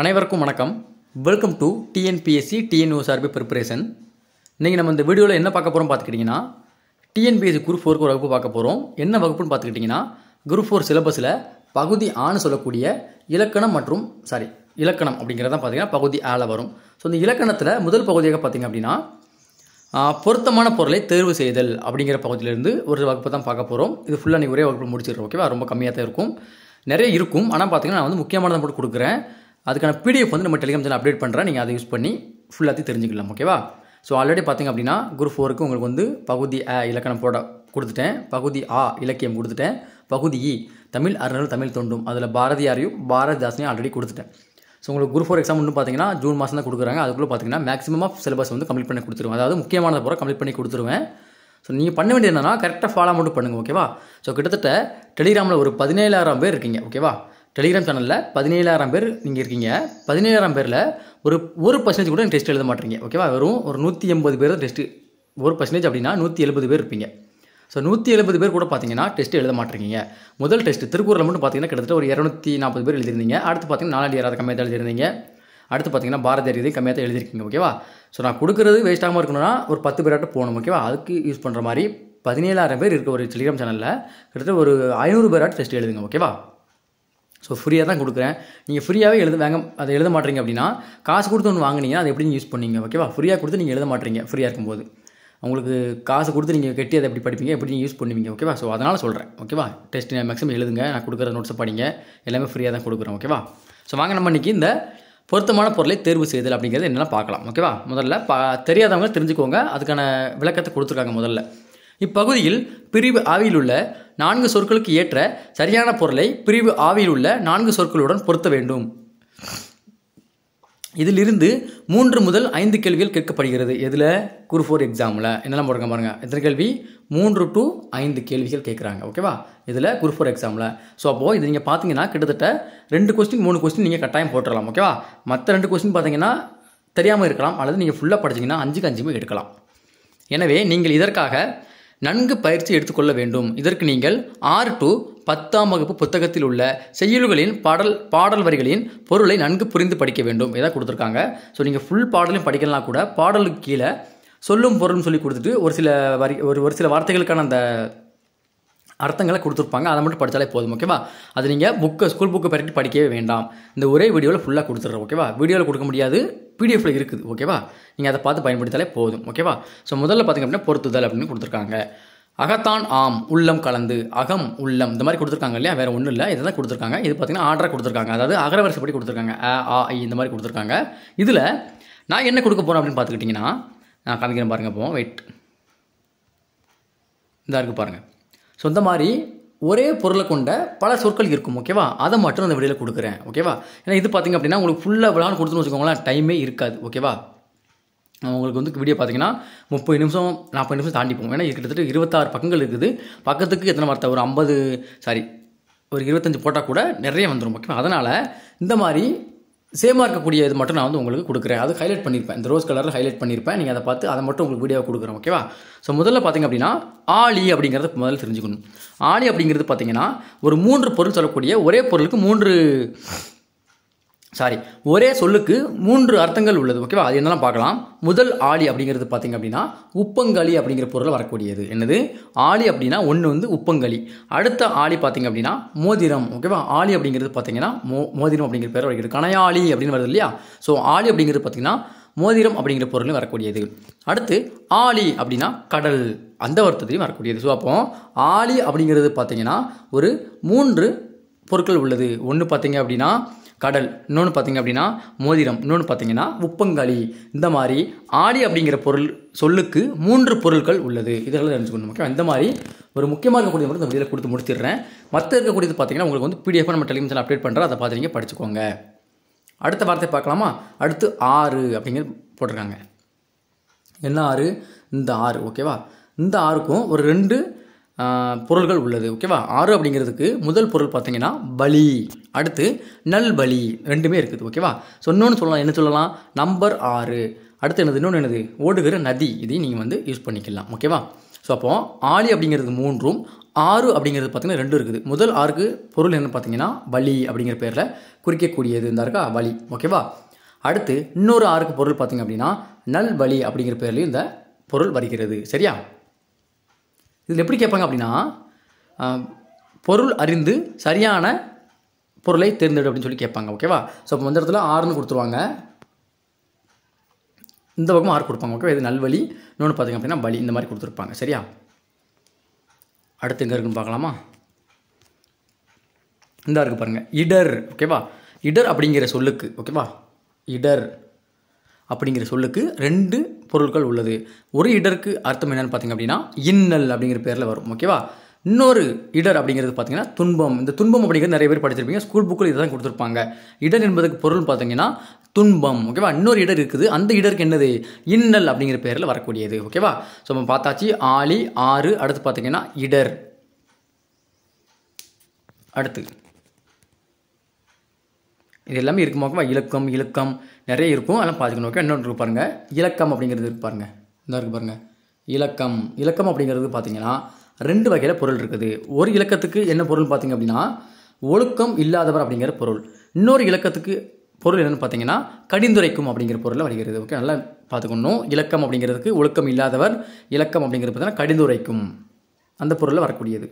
அனைவருக்கும் வணக்கம் welcome to TNPSC TNUSRB preparation இன்றைக்கி நம்ம இந்த வீடியோவில் என்ன பார்க்க போகிறோம் பார்த்துக்கிட்டிங்கன்னா டிஎன்பிஎஸ்சி குரூப் ஃபோருக்கு ஒரு வகுப்பு பார்க்க போகிறோம் என்ன வகுப்புன்னு பார்த்துக்கிட்டிங்கன்னா குரூப் ஃபோர் சிலபஸில் பகுதி ஆன்னு சொல்லக்கூடிய இலக்கணம் மற்றும் சாரி இலக்கணம் அப்படிங்கிறத பார்த்தீங்கன்னா பகுதி ஆளை வரும் ஸோ இந்த இலக்கணத்தில் முதல் பகுதியாக பார்த்திங்க அப்படின்னா பொருத்தமான பொருளை தேர்வு செய்தல் அப்படிங்கிற பகுதியிலேருந்து ஒரு வகுப்பு தான் பார்க்க போகிறோம் இது ஃபுல்லாக நீங்கள் ஒரே வகுப்பு முடிச்சிடுறோம் ஓகேவா ரொம்ப கம்மியாக தான் இருக்கும் நிறைய இருக்கும் ஆனால் பார்த்திங்கன்னா நான் வந்து முக்கியமானதை போட்டு கொடுக்குறேன் அதுக்கான பிடிஎஃப் வந்து நம்ம டெலிகிராம் சேனல் அப்டேட் பண்ணுறேன் நீங்கள் அதை யூஸ் பண்ணி ஃபுல்லாத்தையும் தெரிஞ்சுக்கலாம் ஓகேவா ஸோ ஆல்ரெடி பார்த்திங்க அப்படின்னா குரூப் ஃபோருக்கு உங்களுக்கு வந்து பகுதி அ இலக்கணம் போட கொடுத்துட்டேன் பகுதி ஆ இலக்கியம் கொடுத்துட்டேன் பகுதி இ e, தமிழ் அறிஞர் தமிழ் தொண்டும் அதில் பாரதியாரையும் பாரதிதாசனையும் ஆல்ரெடி கொடுத்துட்டேன் ஸோ உங்களுக்கு குரூப் ஃபோர் எக்ஸாம் ஒன்று பார்த்தீங்கன்னா ஜூன் மாதம் தான் கொடுக்குறாங்க அதுக்குள்ளே பார்த்தீங்கன்னா மேக்ஸிமம் ஆஃப் சிலபஸ் வந்து கம்ப்ளீட் பண்ணி கொடுத்துருவேன் அதாவது முக்கியமானது பூரா கம்ப்ளீட் பண்ணி கொடுத்துருவேன் ஸோ நீங்கள் பண்ண வேண்டியது என்னன்னா கரெக்டாக ஃபாலோ மட்டும் பண்ணுங்கள் ஓகேவா ஸோ கிட்டத்தட்ட டெலிகிராமில் ஒரு பதினேழாயிரம் பேர் இருக்கீங்க ஓகேவா டெலிகிராம் சேனலில் பதினேழாயிரம் பேர் நீங்கள் இருக்கீங்க பதினேழாயிரம் பேரில் ஒரு ஒரு பர்சன்டேஜ் கூட டெஸ்ட் எழுத மாட்டீங்க ஓகேவா வெறும் ஒரு நூற்றி எண்பது பேர் தான் டெஸ்ட்டு ஒரு பர்சன்டேஜ் அப்படின்னா நூற்றி எழுபது பேர் இருப்பீங்க ஸோ நூற்றி எழுபது பேர் கூட பார்த்தீங்கன்னா டெஸ்ட் எழுத மாட்டேங்க முதல் டெஸ்ட் திருக்குறள் மட்டும் பார்த்தீங்கன்னா கிட்டத்தட்ட ஒரு இரநூத்தி நாற்பது பேர் எழுதிருந்தீங்க அடுத்து பார்த்தீங்கன்னா நாலு யாராவது கம்மியாக தான் எழுதிருந்தீங்க அடுத்து பார்த்தீங்கன்னா பாரதியார் இதையும் கம்மியாக தான் எழுதிருக்கீங்க ஓகேவா ஸோ நான் கொடுக்குறது வேஸ்ட்டாக இருக்கணும்னா ஒரு பத்து பேராட்ட போகணும் ஓகேவா அதுக்கு யூஸ் பண்ணுற மாதிரி பதினேழாயிரம் பேர் இருக்க ஒரு டெலிகிராம் சேனலில் கிட்டத்தட்ட ஒரு ஐநூறு பேராட்ட டெஸ்ட் எழுதுங்க ஓகேவா ஸோ ஃப்ரீயாக தான் கொடுக்குறேன் நீங்கள் ஃப்ரீயாகவே எழுத வாங்க அதை எழுத மாட்டீங்க அப்படின்னா காசு கொடுத்து ஒன்று வாங்கினீங்கன்னா அதை எப்படின்னு யூஸ் பண்ணீங்க ஓகேவா ஃப்ரீயாக கொடுத்து நீங்கள் எழுத மாட்டீங்க ஃப்ரீயாக இருக்கும்போது உங்களுக்கு காசு கொடுத்து நீங்கள் கட்டி அதை எப்படி படிப்பீங்க எப்படி நீங்கள் யூஸ் பண்ணுவீங்க ஓகேவா ஸோ அதனால் சொல்கிறேன் ஓகேவா டெஸ்ட் மேக்ஸிமம் எழுதுங்க நான் கொடுக்குற நோட்ஸை படிங்க எல்லாமே ஃப்ரீயாக தான் கொடுக்குறேன் ஓகேவா ஸோ வாங்க நம்ம இன்றைக்கி இந்த பொருத்தமான பொருளை தேர்வு செய்தல் அப்படிங்கிறது என்னென்ன பார்க்கலாம் ஓகேவா முதல்ல பா தெரியாதவங்க தெரிஞ்சுக்கோங்க அதுக்கான விளக்கத்தை கொடுத்துருக்காங்க முதல்ல இப்பகுதியில் பிரிவு ஆவியிலுள்ள நான்கு சொற்களுக்கு ஏற்ற சரியான பொருளை பிரிவு ஆவியிலுள்ள நான்கு சொற்களுடன் பொருத்த வேண்டும் இதிலிருந்து மூன்று முதல் ஐந்து கேள்விகள் கேட்கப்படுகிறது எதில் குரு ஃபோர் எக்ஸாமில் என்னெல்லாம் போடுங்க பாருங்கள் எத்தனை கேள்வி மூன்று டு ஐந்து கேள்விகள் கேட்குறாங்க ஓகேவா இதில் குரு ஃபோர் எக்ஸாமில் ஸோ அப்போது இது நீங்கள் பார்த்தீங்கன்னா கிட்டத்தட்ட ரெண்டு கொஸ்டின் மூணு கொஸ்டின் நீங்கள் கட்டாயம் போட்டுடலாம் ஓகேவா மற்ற ரெண்டு கொஸ்டின் பார்த்தீங்கன்னா தெரியாமல் இருக்கலாம் அல்லது நீங்கள் ஃபுல்லாக படிச்சிங்கன்னா அஞ்சுக்கு அஞ்சுமே எடுக்கலாம் எனவே நீங்கள் இதற்காக நன்கு பயிற்சி எடுத்துக்கொள்ள வேண்டும் இதற்கு நீங்கள் ஆறு டு பத்தாம் வகுப்பு புத்தகத்தில் உள்ள செய்யுள்களின் பாடல் பாடல் வரிகளின் பொருளை நன்கு புரிந்து படிக்க வேண்டும் இதாக கொடுத்துருக்காங்க ஸோ நீங்கள் ஃபுல் பாடலையும் படிக்கலாம் கூட பாடலுக்கு கீழே சொல்லும் பொருள்னு சொல்லி கொடுத்துட்டு ஒரு சில வரி ஒரு ஒரு சில வார்த்தைகளுக்கான அந்த அர்த்தங்களை கொடுத்துருப்பாங்க அதை மட்டும் படித்தாலே போதும் ஓகேவா அது நீங்கள் புக்கை ஸ்கூல் புக்கை பரட்டி படிக்கவே வேண்டாம் இந்த ஒரே வீடியோவில் ஃபுல்லாக கொடுத்துட்றோம் ஓகேவா வீடியோவில் கொடுக்க முடியாது பிடிஎஃப்ல இருக்குது ஓகேவா நீங்கள் அதை பார்த்து பயன்படுத்தாலே போதும் ஓகேவா ஸோ முதல்ல பார்த்திங்க அப்படின்னா பொறுத்துதல் அப்படின்னு கொடுத்துருக்காங்க அகத்தான் ஆம் உள்ளம் கலந்து அகம் உள்ளம் இந்த மாதிரி கொடுத்துருக்காங்க இல்லையா வேறு ஒன்றும் இல்லை இதை தான் கொடுத்துருக்காங்க இது பார்த்திங்கன்னா ஆர்டரை கொடுத்துருக்காங்க அதாவது அகரவரிசைப்படி கொடுத்துருக்காங்க அ ஆ ஐ இந்த மாதிரி கொடுத்துருக்காங்க இதில் நான் என்ன கொடுக்க போகிறேன் அப்படின்னு பார்த்துக்கிட்டிங்கன்னா நான் கலந்துக்கிறேன் பாருங்கள் போவோம் வெயிட் இதாக இருக்குது பாருங்கள் ஸோ இந்த மாதிரி ஒரே பொருளை கொண்ட பல சொற்கள் இருக்கும் ஓகேவா அதை மட்டும் அந்த விடையில் கொடுக்குறேன் ஓகேவா ஏன்னா இது பார்த்திங்க அப்படின்னா உங்களுக்கு ஃபுல்லாக விழான்னு கொடுத்துன்னு வச்சுக்கோங்களேன் டைமே இருக்காது ஓகேவா உங்களுக்கு வந்து வீடியோ பார்த்தீங்கன்னா முப்பது நிமிஷம் நாற்பது நிமிஷம் தாண்டி போகும் ஏன்னா கிட்டத்தட்ட இருபத்தாறு பக்கங்கள் இருக்குது பக்கத்துக்கு எத்தனை வார்த்தை ஒரு ஐம்பது சாரி ஒரு இருபத்தஞ்சி போட்டால் கூட நிறைய வந்துடும் ஓகேவா அதனால் இந்த மாதிரி சேமாக இருக்கக்கூடிய இது மட்டும் நான் வந்து உங்களுக்கு கொடுக்குறேன் அது ஹைலைட் பண்ணியிருப்பேன் இந்த ரோஸ் கலரில் ஹைலைட் பண்ணியிருப்பேன் நீங்கள் அதை பார்த்து அதை மட்டும் உங்களுக்கு வீடியோ கொடுக்குறேன் ஓகேவா ஸோ முதல்ல பார்த்திங்க அப்படின்னா ஆளி அப்படிங்கிறத முதல்ல தெரிஞ்சுக்கணும் ஆளி அப்படிங்கிறது பார்த்திங்கன்னா ஒரு மூன்று பொருள் சொல்லக்கூடிய ஒரே பொருளுக்கு மூன்று சாரி ஒரே சொல்லுக்கு மூன்று அர்த்தங்கள் உள்ளது ஓகேவா அது என்னெல்லாம் பார்க்கலாம் முதல் ஆளி அப்படிங்கிறது பார்த்தீங்க அப்படின்னா உப்பங்களி அப்படிங்கிற பொருள் வரக்கூடியது என்னது ஆளி அப்படின்னா ஒன்று வந்து உப்பங்களி அடுத்த ஆளி பார்த்தீங்க அப்படின்னா மோதிரம் ஓகேவா ஆளி அப்படிங்கிறது பார்த்திங்கன்னா மோ மோதிரம் அப்படிங்கிற பேர் வருகிறது கனையாளி அப்படின்னு வருது இல்லையா ஸோ ஆளி அப்படிங்கிறது பார்த்தீங்கன்னா மோதிரம் அப்படிங்கிற பொருளும் வரக்கூடியது அடுத்து ஆளி அப்படின்னா கடல் அந்த வருத்தத்திலையும் வரக்கூடியது ஸோ அப்போ ஆளி அப்படிங்கிறது பார்த்தீங்கன்னா ஒரு மூன்று பொருட்கள் உள்ளது ஒன்று பார்த்திங்க அப்படின்னா கடல் இன்னொன்று பார்த்திங்க அப்படின்னா மோதிரம் இன்னொன்று பார்த்தீங்கன்னா உப்பங்காளி இந்த மாதிரி ஆடி அப்படிங்கிற பொருள் சொல்லுக்கு மூன்று பொருட்கள் உள்ளது இதெல்லாம் தெரிஞ்சுக்கணும் முக்கியம் இந்த மாதிரி ஒரு முக்கியமாக இருக்கக்கூடிய மட்டும் இந்த வீடியோ கொடுத்து முடிச்சிடுறேன் மற்ற இருக்கக்கூடியது பார்த்திங்கன்னா உங்களுக்கு வந்து பிடிஎஃப் நம்ம டெலிமிஷன் அப்டேட் பண்ணுறோம் அதை பார்த்து நீங்கள் படிச்சுக்கோங்க அடுத்த வார்த்தை பார்க்கலாமா அடுத்து ஆறு அப்படிங்கிறது போட்டிருக்காங்க என்ன ஆறு இந்த ஆறு ஓகேவா இந்த ஆறுக்கும் ஒரு ரெண்டு பொருள்கள் உள்ளது ஓகேவா ஆறு அப்படிங்கிறதுக்கு முதல் பொருள் பார்த்தீங்கன்னா பலி அடுத்து நல்வழி ரெண்டுமே இருக்குது ஓகேவா ஸோ இன்னொன்று சொல்லலாம் என்ன சொல்லலாம் நம்பர் ஆறு அடுத்து என்னது இன்னொன்று என்னது ஓடுகிற நதி இதையும் நீங்கள் வந்து யூஸ் பண்ணிக்கலாம் ஓகேவா ஸோ அப்போ ஆளி அப்படிங்கிறது மூன்றும் ஆறு அப்படிங்கிறது பார்த்திங்கன்னா ரெண்டும் இருக்குது முதல் ஆறுக்கு பொருள் என்ன பார்த்தீங்கன்னா வலி அப்படிங்கிற பேரில் குறிக்கக்கூடியது இருந்தா இருக்கா வலி ஓகேவா அடுத்து இன்னொரு ஆறுக்கு பொருள் பார்த்திங்க அப்படின்னா நல் வலி அப்படிங்கிற பேர்லேயும் இந்த பொருள் வருகிறது சரியா இதில் எப்படி கேட்பாங்க அப்படின்னா பொருள் அறிந்து சரியான பொருளை தேர்ந்தெடு அப்படின்னு சொல்லி கேட்பாங்க ஓகேவா ஸோ அப்போ இந்த இடத்துல ஆறுன்னு கொடுத்துருவாங்க இந்த பக்கம் ஆறு கொடுப்பாங்க ஓகேவா இது நல்வழி இன்னொன்று பார்த்திங்க அப்படின்னா பலி இந்த மாதிரி கொடுத்துருப்பாங்க சரியா அடுத்து எங்கே இருக்குன்னு பார்க்கலாமா இந்த இருக்குது பாருங்கள் இடர் ஓகேவா இடர் அப்படிங்கிற சொல்லுக்கு ஓகேவா இடர் அப்படிங்கிற சொல்லுக்கு ரெண்டு பொருட்கள் உள்ளது ஒரு இடருக்கு அர்த்தம் என்னென்னு பார்த்தீங்க அப்படின்னா இன்னல் அப்படிங்கிற பேரில் வரும் ஓகேவா இன்னொரு இடர் அப்படிங்கிறது பார்த்தீங்கன்னா துன்பம் இந்த துன்பம் அப்படிங்கிறது நிறைய பேர் படிச்சிருப்பீங்க ஸ்கூல் புக்கில் இதை தான் கொடுத்துருப்பாங்க இடர் என்பதுக்கு பொருள் பார்த்தீங்கன்னா துன்பம் ஓகேவா இன்னொரு இடர் இருக்குது அந்த இடருக்கு என்னது இன்னல் அப்படிங்கிற பேரில் வரக்கூடியது ஓகேவா ஸோ நம்ம பார்த்தாச்சு ஆளி ஆறு அடுத்து பார்த்தீங்கன்னா இடர் அடுத்து இது எல்லாமே இருக்கும் ஓகேவா இலக்கம் இலக்கம் நிறைய இருக்கும் அதெல்லாம் பார்த்துக்கணும் ஓகே இன்னொன்று பாருங்கள் இலக்கம் அப்படிங்கிறது இருக்கு பாருங்கள் இந்த இருக்கு பாருங்கள் இலக்கம் இலக்கம் அப்படிங்கிறது பார்த்தீங்கன்னா ரெண்டு வகையில் பொருள் இருக்குது ஒரு இலக்கத்துக்கு என்ன பொருள் பார்த்திங்க அப்படின்னா ஒழுக்கம் இல்லாதவர் அப்படிங்கிற பொருள் இன்னொரு இலக்கத்துக்கு பொருள் என்னென்னு பார்த்தீங்கன்னா கடிந்துரைக்கும் அப்படிங்கிற பொருளில் வருகிறது ஓகே நல்லா பார்த்துக்கணும் இலக்கம் அப்படிங்கிறதுக்கு ஒழுக்கம் இல்லாதவர் இலக்கம் அப்படிங்கிறது பார்த்தீங்கன்னா கடிந்துரைக்கும் அந்த பொருளில் வரக்கூடியது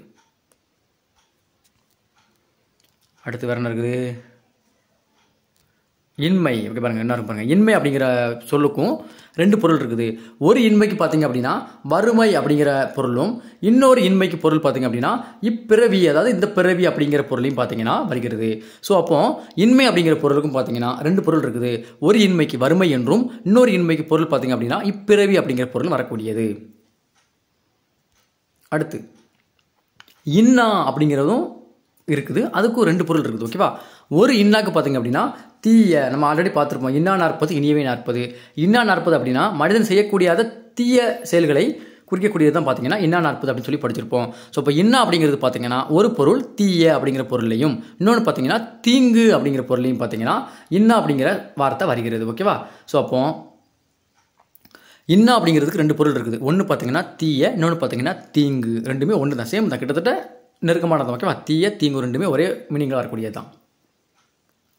அடுத்து வேறு என்ன இருக்குது இன்மை இப்படி பாருங்கள் என்ன பாருங்கள் இன்மை அப்படிங்கிற சொல்லுக்கும் ரெண்டு பொருள் இருக்குது ஒரு இன்மைக்கு பார்த்தீங்க அப்படின்னா வறுமை அப்படிங்கிற பொருளும் இன்னொரு இன்மைக்கு பொருள் பார்த்தீங்க அப்படின்னா இப்பிறவி அதாவது இந்த பிறவி அப்படிங்கிற பொருளையும் பார்த்தீங்கன்னா வருகிறது ஸோ அப்போ இன்மை அப்படிங்கிற பொருளுக்கும் பார்த்தீங்கன்னா ரெண்டு பொருள் இருக்குது ஒரு இன்மைக்கு வறுமை என்றும் இன்னொரு இன்மைக்கு பொருள் பார்த்தீங்க அப்படின்னா இப்பிறவி அப்படிங்கிற பொருள் வரக்கூடியது அடுத்து இன்னா அப்படிங்கிறதும் இருக்குது அதுக்கும் ரெண்டு பொருள் இருக்குது ஓகேவா ஒரு இன்னாக்கு பார்த்தீங்க அப்படின்னா தீய நம்ம ஆல்ரெடி பார்த்துருப்போம் இன்னா நாற்பது இனியவை நாற்பது இன்னா நாற்பது அப்படின்னா மனிதன் செய்யக்கூடியாத தீய செயல்களை குறிக்கக்கூடியது தான் பார்த்தீங்கன்னா இன்னா நாற்பது அப்படின்னு சொல்லி படிச்சிருப்போம் ஸோ இப்போ இன்னா அப்படிங்கிறது பார்த்தீங்கன்னா ஒரு பொருள் தீய அப்படிங்கிற பொருளையும் இன்னொன்று பார்த்தீங்கன்னா தீங்கு அப்படிங்கிற பொருளையும் பார்த்தீங்கன்னா இன்னா அப்படிங்கிற வார்த்தை வருகிறது ஓகேவா ஸோ அப்போ இன்னா அப்படிங்கிறதுக்கு ரெண்டு பொருள் இருக்குது ஒன்று பார்த்தீங்கன்னா தீய இன்னொன்று பார்த்தீங்கன்னா தீங்கு ரெண்டுமே ஒன்று தான் சேம் தான் கிட்டத்தட்ட நெருக்கமானதான் ஓகேவா தீய தீங்கு ரெண்டுமே ஒரே மீனிங்கில் வரக்கூடியது தான்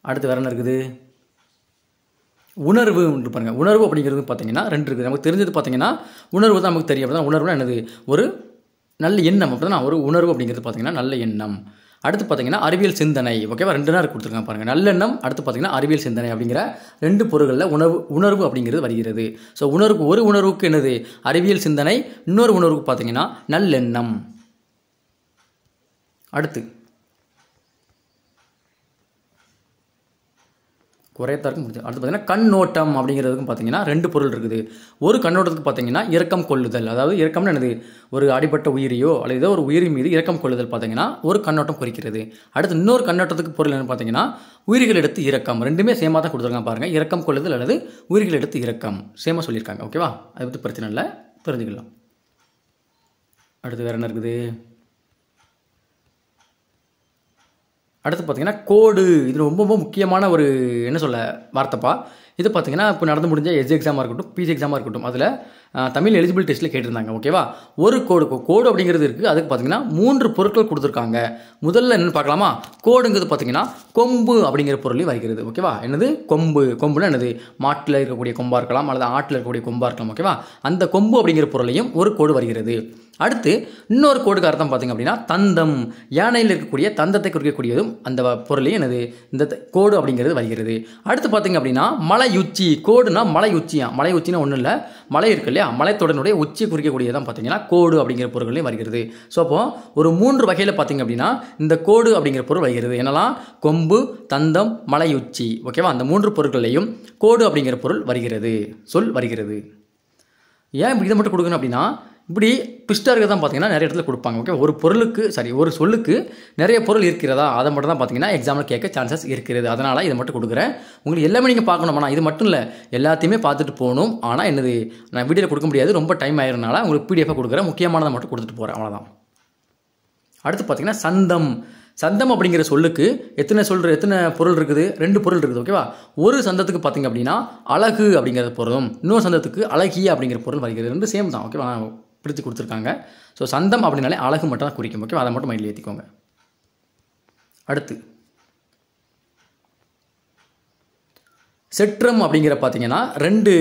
அடுத்து வேறு என்ன இருக்குது உணர்வு ஒன்று பாருங்கள் உணர்வு அப்படிங்கிறது பார்த்தீங்கன்னா ரெண்டு இருக்குது நமக்கு தெரிஞ்சது பார்த்தீங்கன்னா உணர்வு தான் நமக்கு தெரியும் அப்படின்னா உணர்வுனா என்னது ஒரு நல்ல எண்ணம் அப்படி தான் ஒரு உணர்வு அப்படிங்கிறது பார்த்தீங்கன்னா நல்ல எண்ணம் அடுத்து பார்த்தீங்கன்னா அறிவியல் சிந்தனை ஓகேவா ரெண்டு நேரம் கொடுத்துருக்காங்க பாருங்கள் நல்லெண்ணம் அடுத்து பார்த்தீங்கன்னா அறிவியல் சிந்தனை அப்படிங்கிற ரெண்டு பொருள்களில் உணவு உணர்வு அப்படிங்கிறது வருகிறது ஸோ உணர்வு ஒரு உணர்வுக்கு என்னது அறிவியல் சிந்தனை இன்னொரு உணர்வுக்கு பார்த்தீங்கன்னா நல்லெண்ணம் அடுத்து குறையத்தாருக்கும் முடிஞ்சது அடுத்து பார்த்திங்கன்னா கண்ணோட்டம் அப்படிங்கிறதுக்கும் பார்த்திங்கன்னா ரெண்டு பொருள் இருக்குது ஒரு கண்ணோட்டத்துக்கு பார்த்திங்கன்னா இறக்கம் கொள்ளுதல் அதாவது இறக்கம்னு என்னது ஒரு அடிபட்ட உயிரியோ அல்லது ஏதோ ஒரு உயிரி மீது இறக்கம் கொள்ளுதல் பார்த்திங்கன்னா ஒரு கண்ணோட்டம் குறிக்கிறது அடுத்து இன்னொரு கண்ணோட்டத்துக்கு பொருள் என்ன பார்த்திங்கன்னா உயிர்கள் எடுத்து இறக்கம் ரெண்டுமே சேமாக தான் கொடுத்துருக்காங்க பாருங்கள் இறக்கம் கொள்ளுதல் அல்லது உயிர்கள் எடுத்து இறக்கம் சேமாக சொல்லியிருக்காங்க ஓகேவா அதை பற்றி பிரச்சனை இல்லை தெரிஞ்சுக்கலாம் அடுத்து வேறு என்ன இருக்குது அடுத்து பார்த்திங்கன்னா கோடு இது ரொம்ப ரொம்ப முக்கியமான ஒரு என்ன சொல்ல வார்த்தைப்பா இது பார்த்தீங்கன்னா இப்போ நடந்து முடிஞ்ச எஜ் எக்ஸாமாக இருக்கட்டும் பிஜி எக்ஸாமாக இருக்கட்டும் அதில் தமிழ் எலிஜிபிள் டெஸ்ட்டில் கேட்டிருந்தாங்க ஓகேவா ஒரு கோடு கோடு அப்படிங்கிறது இருக்குது அதுக்கு பார்த்தீங்கன்னா மூன்று பொருட்கள் கொடுத்துருக்காங்க முதல்ல என்னென்னு பார்க்கலாமா கோடுங்கிறது பார்த்தீங்கன்னா கொம்பு அப்படிங்கிற பொருளையும் வருகிறது ஓகேவா என்னது கொம்பு கொம்புன்னு என்னது மாட்டில் இருக்கக்கூடிய கொம்பாக இருக்கலாம் அல்லது ஆட்டில் இருக்கக்கூடிய கொம்பாக இருக்கலாம் ஓகேவா அந்த கொம்பு அப்படிங்கிற பொருளையும் ஒரு கோடு வருகிறது அடுத்து இன்னொரு கோடுக்கு அர்த்தம் பார்த்திங்க அப்படின்னா தந்தம் யானையில் இருக்கக்கூடிய தந்தத்தை குறிக்கக்கூடியதும் அந்த பொருளையும் எனது இந்த கோடு அப்படிங்கிறது வருகிறது அடுத்து பார்த்திங்க அப்படின்னா மலை மலை உச்சி கோடுனா மலை உச்சியா மலை உச்சினா ஒன்றும் இல்லை மலை இருக்கு இல்லையா மலைத்தொடனுடைய உச்சி குறிக்கக்கூடியதான் பார்த்தீங்கன்னா கோடு அப்படிங்கிற பொருள்களையும் வருகிறது ஸோ அப்போ ஒரு மூன்று வகையில் பார்த்தீங்க அப்படின்னா இந்த கோடு அப்படிங்கிற பொருள் வருகிறது என்னெல்லாம் கொம்பு தந்தம் மலை உச்சி ஓகேவா அந்த மூன்று பொருட்களையும் கோடு அப்படிங்கிற பொருள் வருகிறது சொல் வருகிறது ஏன் இப்படி இதை மட்டும் கொடுக்கணும் அப்படின்னா இப்படி பிஸ்டாருக்கு தான் பார்த்தீங்கன்னா நிறைய இடத்துல கொடுப்பாங்க ஓகே ஒரு பொருளுக்கு சாரி ஒரு சொல்லுக்கு நிறைய பொருள் இருக்கிறதா அதை மட்டும் தான் பார்த்தீங்கன்னா எக்ஸாமில் கேட்க சான்சஸ் இருக்கிறது அதனால் இதை மட்டும் கொடுக்குறேன் உங்களுக்கு எல்லாமே நீங்கள் பார்க்கணும்னா இது மட்டும் இல்லை எல்லாத்தையுமே பார்த்துட்டு போகணும் ஆனால் என்னது நான் வீடியோவில் கொடுக்க முடியாது ரொம்ப டைம் ஆயிருந்தனால உங்களுக்கு பிடிஎஃபாக கொடுக்குறேன் முக்கியமானதை மட்டும் கொடுத்துட்டு போகிறேன் அவ்வளோதான் அடுத்து பார்த்தீங்கன்னா சந்தம் சந்தம் அப்படிங்கிற சொல்லுக்கு எத்தனை சொல்கிற எத்தனை பொருள் இருக்குது ரெண்டு பொருள் இருக்குது ஓகேவா ஒரு சந்தத்துக்கு பார்த்திங்க அப்படின்னா அழகு அப்படிங்கிற பொருளும் இன்னொரு சந்தத்துக்கு அழகிய அப்படிங்கிற பொருள் வருகிறது ரெண்டு சேம் தான் ஓகேவா பிடித்து கொடுத்துருக்காங்க ஸோ சந்தம் அப்படின்னாலே அழகு மட்டும் தான் குறிக்கும் ஓகே அதை மட்டும் மைண்டில் ஏற்றிக்கோங்க அடுத்து செற்றம் அப்படிங்கிற பார்த்தீங்கன்னா ரெண்டு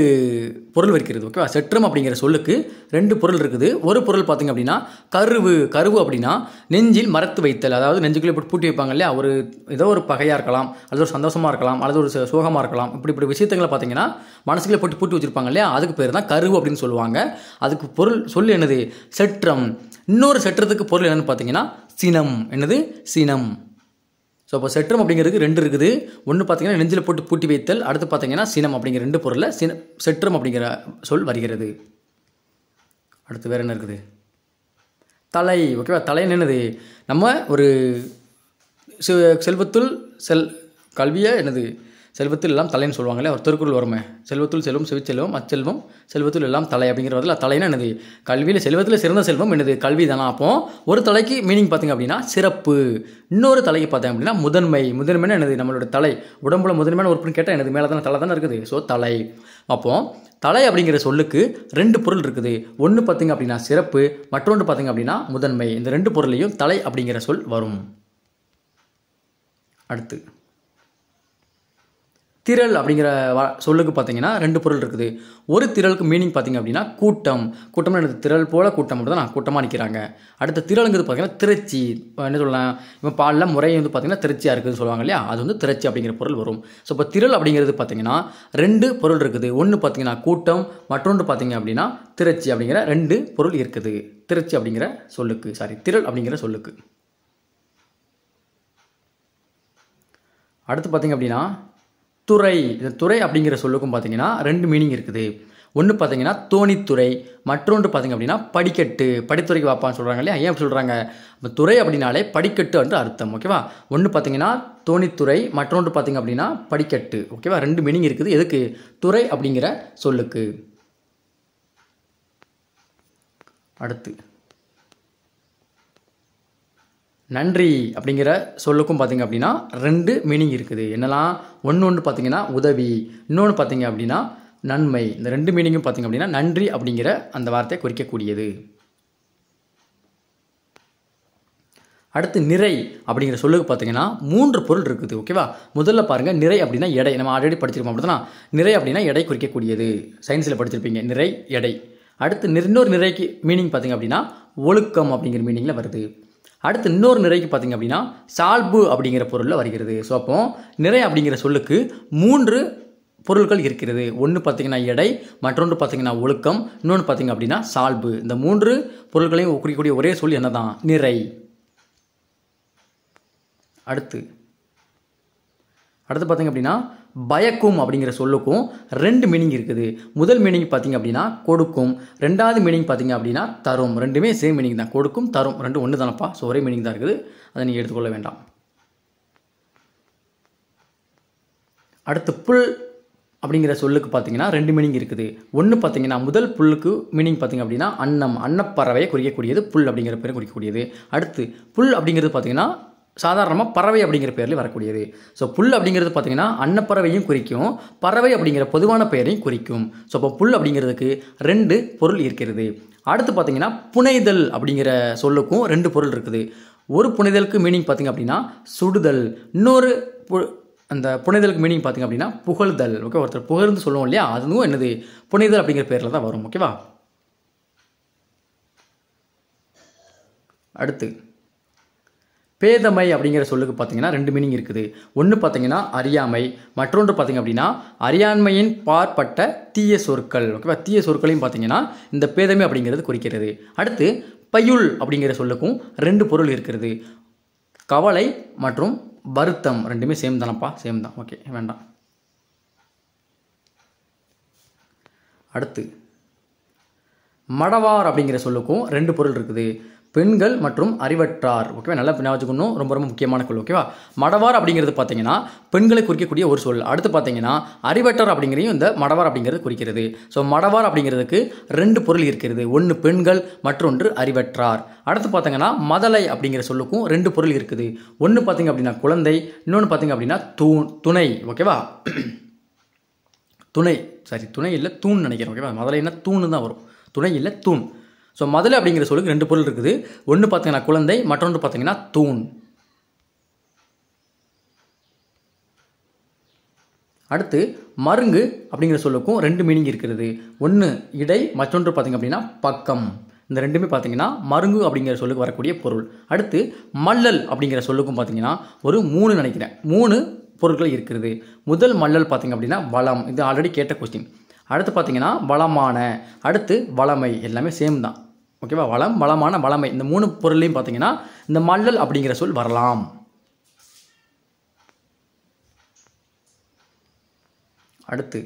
பொருள் இருக்கிறது ஓகேவா செற்றம் அப்படிங்கிற சொல்லுக்கு ரெண்டு பொருள் இருக்குது ஒரு பொருள் பார்த்திங்க அப்படின்னா கருவு கருவு அப்படின்னா நெஞ்சில் மரத்து வைத்தல் அதாவது நெஞ்சுக்குள்ளே இப்படி பூட்டி வைப்பாங்க இல்லையா ஒரு ஏதோ ஒரு பகையாக இருக்கலாம் அல்லது ஒரு சந்தோஷமாக இருக்கலாம் அல்லது ஒரு சோகமாக இருக்கலாம் இப்படி இப்படி விஷயத்தங்களை பார்த்தீங்கன்னா மனசுக்குள்ளே போட்டு பூட்டி வச்சுருப்பாங்க இல்லையா அதுக்கு பேர் தான் கருவு அப்படின்னு சொல்லுவாங்க அதுக்கு பொருள் சொல் என்னது செற்றம் இன்னொரு செற்றத்துக்கு பொருள் என்னென்னு பார்த்தீங்கன்னா சினம் என்னது சினம் ஸோ இப்போ செட்ரம் அப்படிங்கிறது ரெண்டு இருக்குது ஒன்று பார்த்தீங்கன்னா நெஞ்சில் போட்டு பூட்டி வைத்தல் அடுத்து பார்த்தீங்கன்னா சினம் அப்படிங்கிற ரெண்டு பொருளில் சின செட்ரம் அப்படிங்கிற சொல் வருகிறது அடுத்து வேறு என்ன இருக்குது தலை ஓகேவா தலை என்னது நம்ம ஒரு செல்வத்துள் செல் கல்வியை என்னது செல்வத்தில் எல்லாம் தலைன்னு சொல்லுவாங்களே அவர் திருக்குறள் வருமே செல்வத்தில் செல்வம் செவிச்செல்வம் அச்செல்வம் செல்வத்தில் எல்லாம் தலை அப்படிங்கிற வரல தலைன்னு என்னது கல்வியில் செல்வத்தில் சிறந்த செல்வம் என்னது கல்வி தானா அப்போ ஒரு தலைக்கு மீனிங் பார்த்தீங்க அப்படின்னா சிறப்பு இன்னொரு தலைக்கு பார்த்தேன் அப்படின்னா முதன்மை முதன்மையான என்னது நம்மளோட தலை உடம்புல முதன்மையான உறுப்புன்னு கேட்டால் எனது மேலே தானே தலை தானே இருக்குது ஸோ தலை அப்போது தலை அப்படிங்கிற சொல்லுக்கு ரெண்டு பொருள் இருக்குது ஒன்று பார்த்தீங்க அப்படின்னா சிறப்பு மற்றொன்று பார்த்தீங்க அப்படின்னா முதன்மை இந்த ரெண்டு பொருளையும் தலை அப்படிங்கிற சொல் வரும் அடுத்து திரள் அப்படிங்கிற சொல்லுக்கு பார்த்தீங்கன்னா ரெண்டு பொருள் இருக்குது ஒரு திரளுக்கு மீனிங் பார்த்திங்க அப்படின்னா கூட்டம் கூட்டம் எனக்கு திரள் போல் கூட்டம் தான் நான் கூட்டமாக நிற்கிறாங்க அடுத்த திரளுங்கிறது பார்த்திங்கன்னா திருச்சி என்ன சொல்லலாம் இப்போ பாலில் முறை வந்து பார்த்திங்கன்னா திருச்சியாக இருக்குதுன்னு சொல்லுவாங்க இல்லையா அது வந்து திருச்சி அப்படிங்கிற பொருள் வரும் ஸோ இப்போ திரள் அப்படிங்கிறது பார்த்திங்கன்னா ரெண்டு பொருள் இருக்குது ஒன்று பார்த்திங்கன்னா கூட்டம் மற்றொன்று பார்த்திங்க அப்படின்னா திருச்சி அப்படிங்கிற ரெண்டு பொருள் இருக்குது திருச்சி அப்படிங்கிற சொல்லுக்கு சாரி திரள் அப்படிங்கிற சொல்லுக்கு அடுத்து பார்த்திங்க அப்படின்னா துறை இந்த துறை அப்படிங்கிற சொல்லுக்கும் பார்த்தீங்கன்னா ரெண்டு மீனிங் இருக்குது ஒன்று பார்த்தீங்கன்னா தோணித்துறை மற்றொன்று பார்த்திங்க அப்படின்னா படிக்கட்டு படித்துறைக்கு வாப்பான்னு சொல்கிறாங்க இல்லையா ஏன் சொல்கிறாங்க இப்போ துறை அப்படின்னாலே படிக்கட்டு என்று அர்த்தம் ஓகேவா ஒன்று பார்த்தீங்கன்னா தோணித்துறை மற்றொன்று பார்த்திங்க அப்படின்னா படிக்கட்டு ஓகேவா ரெண்டு மீனிங் இருக்குது எதுக்கு துறை அப்படிங்கிற சொல்லுக்கு அடுத்து நன்றி அப்படிங்கிற சொல்லுக்கும் பார்த்திங்க அப்படின்னா ரெண்டு மீனிங் இருக்குது என்னெல்லாம் ஒன்று ஒன்று பார்த்திங்கன்னா உதவி இன்னொன்று பார்த்திங்க அப்படின்னா நன்மை இந்த ரெண்டு மீனிங்கும் பார்த்திங்க அப்படின்னா நன்றி அப்படிங்கிற அந்த வார்த்தையை குறிக்கக்கூடியது அடுத்து நிறை அப்படிங்கிற சொல்லுக்கு பார்த்தீங்கன்னா மூன்று பொருள் இருக்குது ஓகேவா முதல்ல பாருங்கள் நிறை அப்படின்னா எடை நம்ம ஆல்ரெடி படிச்சிருக்கோம் அப்படின்னா நிறை அப்படின்னா எடை குறிக்கக்கூடியது சயின்ஸில் படிச்சிருப்பீங்க நிறை எடை அடுத்து இன்னொரு நிறைக்கு மீனிங் பார்த்திங்க அப்படின்னா ஒழுக்கம் அப்படிங்கிற மீனிங்கில் வருது அடுத்து இன்னொரு நிறைக்கு பார்த்திங்க அப்படின்னா சால்பு அப்படிங்கிற பொருளில் வருகிறது ஸோ அப்போ நிறை அப்படிங்கிற சொல்லுக்கு மூன்று பொருட்கள் இருக்கிறது ஒன்று பார்த்திங்கன்னா எடை மற்றொன்று பார்த்திங்கன்னா ஒழுக்கம் இன்னொன்று பார்த்திங்க அப்படின்னா சால்பு இந்த மூன்று பொருட்களையும் குறிக்கக்கூடிய ஒரே சொல் என்ன தான் நிறை அடுத்து அடுத்து பார்த்திங்க அப்படின்னா பயக்கும் அப்படிங்கிற சொல்லுக்கும் ரெண்டு மீனிங் இருக்குது முதல் மீனிங் பார்த்திங்க அப்படின்னா கொடுக்கும் ரெண்டாவது மீனிங் பார்த்திங்க அப்படின்னா தரும் ரெண்டுமே சேம் மீனிங் தான் கொடுக்கும் தரும் ரெண்டு ஒன்று தானப்பா ஸோ ஒரே மீனிங் தான் இருக்குது அதை நீங்கள் எடுத்துக்கொள்ள வேண்டாம் அடுத்து புல் அப்படிங்கிற சொல்லுக்கு பார்த்தீங்கன்னா ரெண்டு மீனிங் இருக்குது ஒன்று பார்த்தீங்கன்னா முதல் புல்லுக்கு மீனிங் பார்த்திங்க அப்படின்னா அன்னம் அன்னப்பறவையை குறிக்கக்கூடியது புல் அப்படிங்கிற பேரை குறிக்கக்கூடியது அடுத்து புல் அப்படிங்கிறது பார்த்திங்கன்னா சாதாரணமாக பறவை அப்படிங்கிற பேரில் வரக்கூடியது ஸோ புல் அப்படிங்கிறது பார்த்திங்கன்னா அன்னப்பறவையும் குறிக்கும் பறவை அப்படிங்கிற பொதுவான பெயரையும் குறிக்கும் ஸோ இப்போ புல் அப்படிங்கிறதுக்கு ரெண்டு பொருள் இருக்கிறது அடுத்து பார்த்திங்கன்னா புனைதல் அப்படிங்கிற சொல்லுக்கும் ரெண்டு பொருள் இருக்குது ஒரு புனைதலுக்கு மீனிங் பார்த்திங்க அப்படின்னா சுடுதல் இன்னொரு அந்த புனைதலுக்கு மீனிங் பார்த்திங்க அப்படின்னா புகழ்தல் ஓகே ஒருத்தர் புகழ்ந்து சொல்லுவோம் இல்லையா அதுவும் என்னது புனைதல் அப்படிங்கிற பேரில் தான் வரும் ஓகேவா அடுத்து பேதமை அப்படிங்கிற சொல்லுக்கு பார்த்தீங்கன்னா ரெண்டு மீனிங் இருக்குது ஒன்று பார்த்தீங்கன்னா அறியாமை மற்றொன்று பார்த்தீங்க அப்படின்னா அறியாண்மையின் பார்ப்பட்ட தீய சொற்கள் ஓகேவா தீய சொற்களையும் பார்த்தீங்கன்னா இந்த பேதமை அப்படிங்கிறது குறிக்கிறது அடுத்து பையுள் அப்படிங்கிற சொல்லுக்கும் ரெண்டு பொருள் இருக்கிறது கவலை மற்றும் வருத்தம் ரெண்டுமே சேம் தானப்பா சேம் தான் ஓகே வேண்டாம் அடுத்து மடவார் அப்படிங்கிற சொல்லுக்கும் ரெண்டு பொருள் இருக்குது பெண்கள் மற்றும் அறிவற்றார் ஓகேவா நல்லா பின்னாச்சுக்கணும் ரொம்ப ரொம்ப முக்கியமான கொள் ஓகேவா மடவார் அப்படிங்கிறது பார்த்தீங்கன்னா பெண்களை குறிக்கக்கூடிய ஒரு சொல் அடுத்து பார்த்தீங்கன்னா அறிவற்றார் அப்படிங்கிறையும் இந்த மடவார் அப்படிங்கிறது குறிக்கிறது ஸோ மடவார் அப்படிங்கிறதுக்கு ரெண்டு பொருள் இருக்கிறது ஒன்று பெண்கள் மற்றொன்று அறிவற்றார் அடுத்து பார்த்தீங்கன்னா மதலை அப்படிங்கிற சொல்லுக்கும் ரெண்டு பொருள் இருக்குது ஒன்று பார்த்தீங்க அப்படின்னா குழந்தை இன்னொன்று பார்த்தீங்க அப்படின்னா தூண் துணை ஓகேவா துணை சாரி துணை இல்லை தூண் நினைக்கிறேன் ஓகேவா மதலைன்னா தூண் தான் வரும் துணை இல்லை தூண் ஸோ மதுளை அப்படிங்கிற சொல்லுக்கு ரெண்டு பொருள் இருக்குது ஒன்று பார்த்தீங்கன்னா குழந்தை மற்றொன்று பார்த்தீங்கன்னா தூண் அடுத்து மருங்கு அப்படிங்கிற சொல்லுக்கும் ரெண்டு மீனிங் இருக்கிறது ஒன்று இடை மற்றொன்று பார்த்திங்க அப்படின்னா பக்கம் இந்த ரெண்டுமே பார்த்திங்கன்னா மருங்கு அப்படிங்கிற சொல்லுக்கு வரக்கூடிய பொருள் அடுத்து மல்லல் அப்படிங்கிற சொல்லுக்கும் பார்த்திங்கன்னா ஒரு மூணு நினைக்கிறேன் மூணு பொருட்கள் இருக்கிறது முதல் மல்லல் பார்த்திங்க அப்படின்னா வளம் இது ஆல்ரெடி கேட்ட கொஸ்டின் அடுத்து பார்த்திங்கன்னா வளமான அடுத்து வளமை எல்லாமே சேம் தான் ஓகேவா வளம் வளமான வளமை இந்த மூணு பொருளையும் பார்த்தீங்கன்னா இந்த மல்லல் அப்படிங்கிற சொல் வரலாம் அடுத்து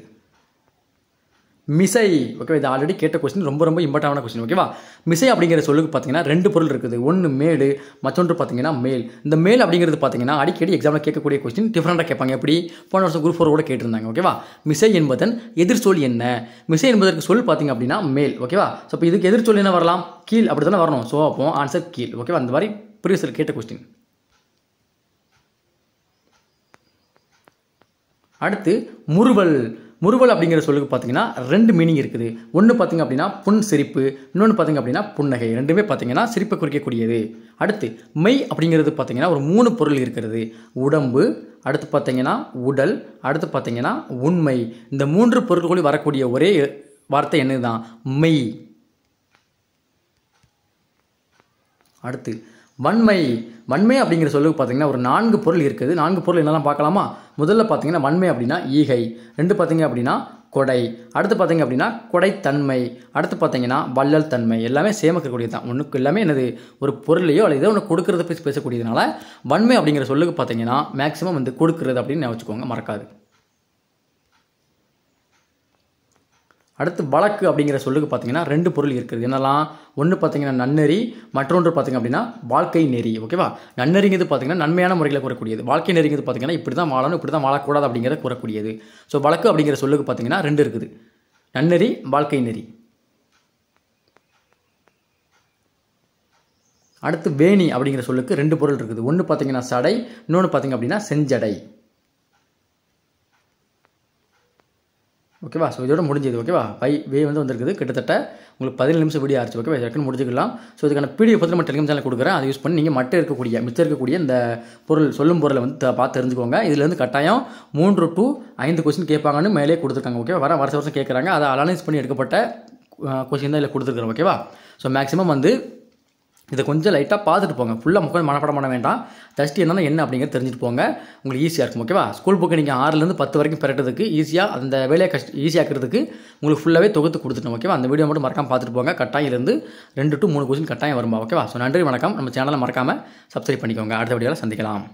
மிசை ஓகேவா இது ஆல்ரெடி கேட்ட கொஸ்டின் ரொம்ப ரொம்ப இம்பார்ட்டான கொஸ்டின் ஓகேவா மிசை அப்படிங்கிற சொல்லுக்கு பார்த்தீங்கன்னா ரெண்டு பொருள் இருக்குது ஒன்று மேடு மற்றொன்று பார்த்தீங்கன்னா மேல் இந்த மேல் அப்படிங்கிறது பார்த்தீங்கன்னா அடிக்கடி எக்ஸாமில் கேட்கக்கூடிய கொஸ்டின் டிஃப்ரெண்ட்டாக கேட்பாங்க எப்படி போன வருஷம் குரூப் ஃபோர் கூட கேட்டிருந்தாங்க ஓகேவா மிசை என்பதன் எதிர்ச்சொல் என்ன மிசை என்பதற்கு சொல் பார்த்தீங்க அப்படின்னா மேல் ஓகேவா ஸோ இப்போ இதுக்கு எதிர்ச்சொல் என்ன வரலாம் கீழ் அப்படி தானே வரணும் ஸோ அப்போ ஆன்சர் கீழ் ஓகேவா அந்த மாதிரி ப்ரீவியஸில் கேட்ட கொஸ்டின் அடுத்து முறுவல் முறுவல் அப்படிங்கிற சொல்லுக்கு பார்த்தீங்கன்னா ரெண்டு மீனிங் இருக்குது ஒன்று பார்த்திங்க அப்படின்னா புன் சிரிப்பு இன்னொன்று பார்த்திங்க அப்படின்னா புன்னகை ரெண்டுமே பார்த்திங்கன்னா சிரிப்பை குறிக்கக்கூடியது அடுத்து மெய் அப்படிங்கிறது பார்த்திங்கன்னா ஒரு மூணு பொருள் இருக்கிறது உடம்பு அடுத்து பார்த்திங்கன்னா உடல் அடுத்து பார்த்திங்கன்னா உண்மை இந்த மூன்று பொருள்களையும் வரக்கூடிய ஒரே வார்த்தை என்னது தான் மெய் அடுத்து வன்மை வன்மை அப்படிங்கிற சொல்லுக்கு பார்த்தீங்கன்னா ஒரு நான்கு பொருள் இருக்குது நான்கு பொருள் என்னெல்லாம் பார்க்கலாமா முதல்ல பார்த்தீங்கன்னா வன்மை அப்படின்னா ஈகை ரெண்டு பார்த்தீங்க அப்படின்னா கொடை அடுத்து பார்த்தீங்க அப்படின்னா கொடைத்தன்மை அடுத்து பார்த்தீங்கன்னா வள்ளல் தன்மை எல்லாமே சேம் தான் ஒன்றுக்கு எல்லாமே என்னது ஒரு பொருளையோ அல்லது ஏதோ ஒன்று கொடுக்குறத பற்றி பேசக்கூடியதுனால வன்மை அப்படிங்கிற சொல்லுக்கு பார்த்தீங்கன்னா மேக்ஸிமம் வந்து கொடுக்குறது அப்படின்னு வச்சுக்கோங்க மறக்காது அடுத்து வழக்கு அப்படிங்கிற சொல்லுக்கு பார்த்தீங்கன்னா ரெண்டு பொருள் இருக்குது என்னெல்லாம் ஒன்று பார்த்தீங்கன்னா நன்னெறி மற்றொன்று பார்த்திங்க அப்படின்னா வாழ்க்கை நெறி ஓகேவா நன்னெறிங்கிறது பார்த்தீங்கன்னா நன்மையான முறையில் கூறக்கூடியது வாழ்க்கை நெறிங்கிறது பார்த்தீங்கன்னா இப்படி தான் வாழணும் இப்படி தான் வாழக்கூடாது அப்படிங்கிறத கூறக்கூடியது ஸோ வழக்கு அப்படிங்கிற சொல்லுக்கு பார்த்தீங்கன்னா ரெண்டு இருக்குது நன்னெறி வாழ்க்கை நெறி அடுத்து வேணி அப்படிங்கிற சொல்லுக்கு ரெண்டு பொருள் இருக்குது ஒன்று பார்த்தீங்கன்னா சடை இன்னொன்று பார்த்தீங்க அப்படின்னா செஞ்சடை ஓகேவா ஸோ இதோட முடிஞ்சது ஓகேவா பை வே வந்து வந்திருக்குது கிட்டத்தட்ட உங்களுக்கு பதினேழு நிமிஷம் வீடியோ ஆச்சு ஓகேவா டக்குன்னு முடிஞ்சிக்கலாம் ஸோ இதுக்கான பிடிஎஃப் வந்து நம்ம டெலிகிராம் சேனல் கொடுக்குறேன் அதை யூஸ் பண்ணி நீங்கள் மட்டும் இருக்கக்கூடிய மிச்சம் இருக்கக்கூடிய இந்த பொருள் சொல்லும் பொருளை வந்து பார்த்து தெரிஞ்சுக்கோங்க இதுலேருந்து கட்டாயம் மூன்று டூ ஐந்து கொஸ்டின் கேட்பாங்கன்னு மேலே கொடுத்துருக்காங்க ஓகேவா வர வருஷம் வருஷம் கேட்குறாங்க அதை அலனைஸ் பண்ணி எடுக்கப்பட்ட கொஸ்டின் தான் இதில் கொடுத்துருக்குறோம் ஓகேவா ஸோ மேக்ஸிமம் வந்து இதை கொஞ்சம் லைட்டாக பார்த்துட்டு போங்க ஃபுல்லாக முக்கியம் மனப்படம் பண்ண வேண்டாம் ஜஸ்ட் என்னென்னா என்ன அப்படிங்கிறது தெரிஞ்சுட்டு போங்க உங்களுக்கு ஈஸியாக இருக்கும் ஓகேவா ஸ்கூல் புக்கு நீங்கள் ஆறுலேருந்து பத்து வரைக்கும் பெறட்டதுக்கு ஈஸியாக அந்த வேலையை கஷ்ட ஈஸியாக்கிறதுக்கு உங்களுக்கு ஃபுல்லாகவே தொகுத்து கொடுத்துட்டோம் ஓகேவா அந்த வீடியோ மட்டும் மறக்காமல் பார்த்துட்டு போங்க கட்டாயிலிருந்து ரெண்டு டு மூணு கொஸ்டின் கட்டாயம் வரும்பா ஓகேவா ஸோ நன்றி வணக்கம் நம்ம சேனலை மறக்காமல் சப்ஸ்கிரைப் பண்ணிக்கோங்க அடுத்த வீடியோவில் சந்திக்கலாம்